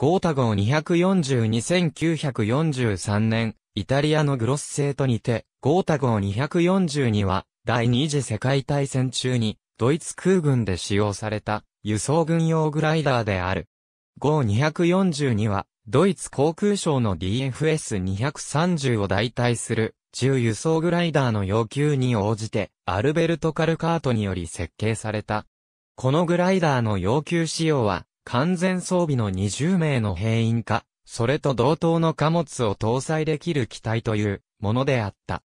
ゴータ号242-1943年、イタリアのグロッセートにて、ゴータ号242は、第二次世界大戦中に、ドイツ空軍で使用された、輸送軍用グライダーである。号242は、ドイツ航空省の DFS230 を代替する、中輸送グライダーの要求に応じて、アルベルト・カルカートにより設計された。このグライダーの要求仕様は、完全装備の20名の兵員か、それと同等の貨物を搭載できる機体というものであった。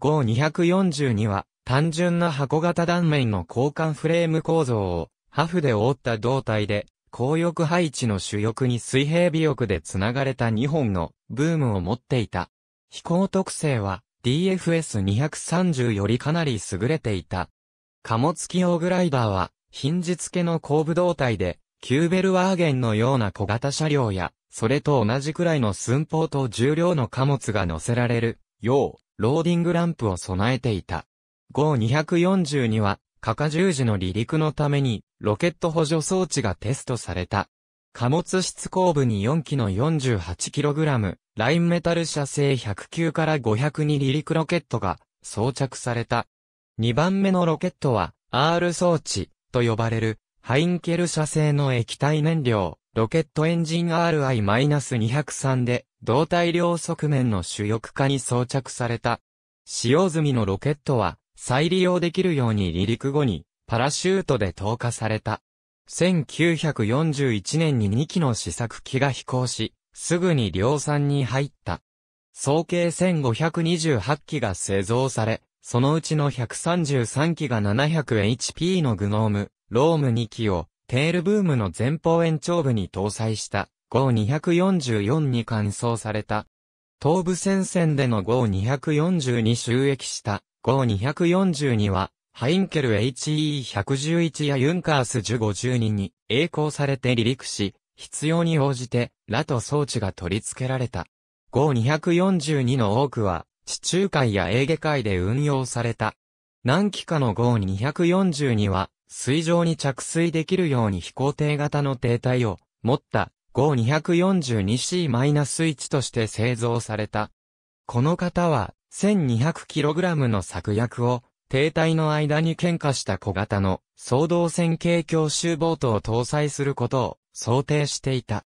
GO242 は単純な箱型断面の交換フレーム構造をハフで覆った胴体で、高翼配置の主翼に水平尾翼で繋がれた2本のブームを持っていた。飛行特性は DFS230 よりかなり優れていた。貨物機用グライダーは、ヒンジ付けの後部胴体で、キューベルワーゲンのような小型車両や、それと同じくらいの寸法と重量の貨物が乗せられる、よう、ローディングランプを備えていた。GO240 には、カカ十字の離陸のために、ロケット補助装置がテストされた。貨物室後部に4機の 48kg、ラインメタル射精109から500に離陸ロケットが装着された。2番目のロケットは、R 装置と呼ばれるハインケル社製の液体燃料、ロケットエンジン RI-203 で、胴体両側面の主翼化に装着された。使用済みのロケットは、再利用できるように離陸後に、パラシュートで投下された。1941年に2機の試作機が飛行し、すぐに量産に入った。総計1528機が製造され、そのうちの133機が 700HP のグノーム、ローム2機をテールブームの前方延長部に搭載した GO244 に換装された。東部戦線での g o 2 4 2収益した GO242 はハインケル HE111 やユンカース1052に栄光されて離陸し、必要に応じて、ラと装置が取り付けられた。GO242 の多くは、地中海やエーゲ海で運用された。何機かの GO242 は、水上に着水できるように飛行艇型の艇体を持った 5242C-1 として製造された。この型は 1200kg の作薬を艇体の間に喧嘩した小型の総動線形強襲ボートを搭載することを想定していた。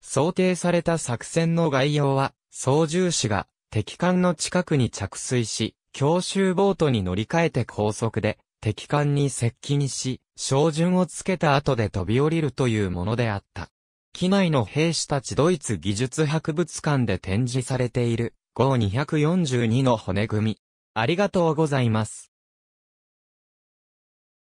想定された作戦の概要は、操縦士が敵艦の近くに着水し、強襲ボートに乗り換えて高速で敵艦に接近し、照準をつけた後で飛び降りるというものであった。機内の兵士たちドイツ技術博物館で展示されている、号242の骨組み。ありがとうございます。